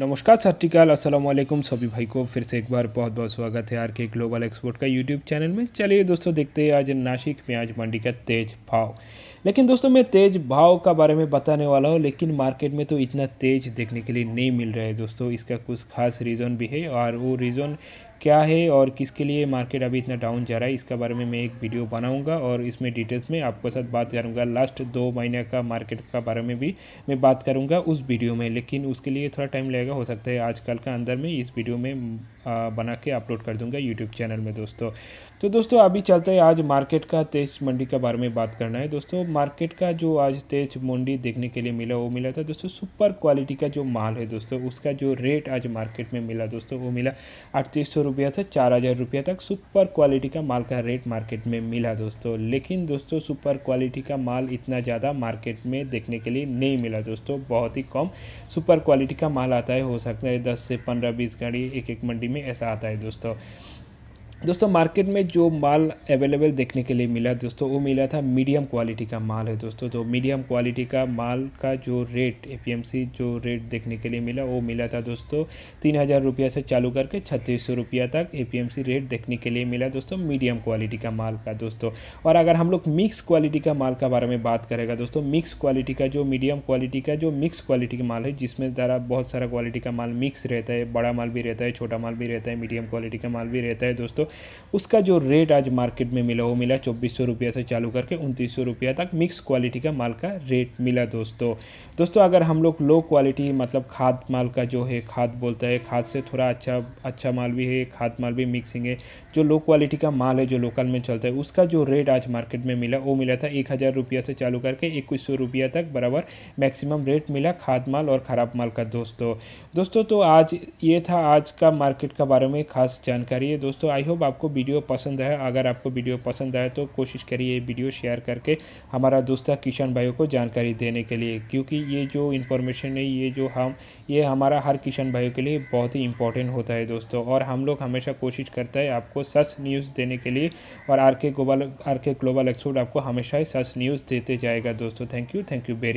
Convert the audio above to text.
नमस्कार सत्यकाल असलम सभी भाई को फिर से एक बार बहुत बहुत स्वागत है आर के ग्लोबल एक्सपोर्ट का यूट्यूब चैनल में चलिए दोस्तों देखते हैं आज नासिक प्याज मंडी का तेज भाव लेकिन दोस्तों मैं तेज भाव का बारे में बताने वाला हूँ लेकिन मार्केट में तो इतना तेज देखने के लिए नहीं मिल रहा है दोस्तों इसका कुछ खास रीज़न भी है और वो रीज़न क्या है और किसके लिए मार्केट अभी इतना डाउन जा रहा है इसका बारे में मैं एक वीडियो बनाऊंगा और इसमें डिटेल्स में आपके साथ बात करूंगा लास्ट दो महीने का मार्केट का बारे में भी मैं बात करूंगा उस वीडियो में लेकिन उसके लिए थोड़ा टाइम लगेगा हो सकता है आजकल का अंदर में इस वीडियो में बना के अपलोड कर दूंगा यूट्यूब चैनल में दोस्तों तो दोस्तों अभी चलते हैं आज मार्केट का तेज मंडी के बारे में बात करना है दोस्तों मार्केट का जो आज तेज मंडी देखने के लिए मिला वो मिला था दोस्तों सुपर क्वालिटी का जो माल है दोस्तों उसका जो रेट आज मार्केट में मिला दोस्तों वो मिला अड़तीस रुपया से चार हज़ार रुपया तक सुपर क्वालिटी का माल का रेट मार्केट में मिला दोस्तों लेकिन दोस्तों सुपर क्वालिटी का माल इतना ज़्यादा मार्केट में देखने के लिए नहीं मिला दोस्तों बहुत ही कम सुपर क्वालिटी का माल आता है हो सकता है दस से पंद्रह बीस गाड़ी एक एक मंडी में ऐसा आता है दोस्तों दोस्तों मार्केट में जो माल अवेलेबल देखने के लिए मिला दोस्तों वो मिला था मीडियम क्वालिटी का माल है दोस्तों तो मीडियम क्वालिटी का माल का जो रेट ए जो रेट देखने के लिए मिला वो मिला था दोस्तों तीन हज़ार रुपया से चालू करके छत्तीस सौ रुपया तक ए रेट देखने के लिए मिला दोस्तों मीडियम क्वालिटी का माल का दोस्तों और अगर हम लोग मिक्स क्वालिटी का माल के बारे में बात करेगा दोस्तों मिक्स क्वालिटी का जो मीडियम क्वालिटी का जो मिक्स क्वालिटी का माल है जिसमें ज़रा बहुत सारा क्वालिटी का माल मिक्स रहता है बड़ा माल भी रहता है छोटा माल भी रहता है मीडियम क्वालिटी का माल भी रहता है दोस्तों उसका जो रेट आज मार्केट में मिला वो मिला चौबीस सौ रुपया से चालू करके उनतीस सौ रुपया तक मिक्स क्वालिटी का माल का रेट मिला दोस्तों दोस्तों अगर हम लोग लो क्वालिटी मतलब खाद माल का जो है खाद बोलता है खाद से थोड़ा अच्छा अच्छा माल भी है खाद माल भी मिक्सिंग है जो लो क्वालिटी का माल है जो लोकल में चलता है उसका जो रेट आज मार्केट में मिला वो मिला था एक हज़ार रुपया से चालू करके इक्कीस सौ रुपया तक बराबर मैक्सिमम रेट मिला खाद माल और ख़राब माल का दोस्तों दोस्तों तो आज ये था आज का मार्केट का बारे में खास जानकारी है दोस्तों आई होप होप आपको वीडियो पसंद है अगर आपको वीडियो पसंद आए तो कोशिश करिए ये वीडियो शेयर करके हमारा दोस्त किशन भाइयों को जानकारी देने के लिए क्योंकि ये जो इन्फॉर्मेशन है ये जो हम ये हमारा हर किशन भाइयों के लिए बहुत ही इंपॉर्टेंट होता है दोस्तों और हम लोग हमेशा कोशिश करते हैं आपको सच न्यूज़ देने के लिए और R K Global R K Global Export आपको हमेशा ही सच न्यूज़ देते जाएगा दोस्तों thank you thank you very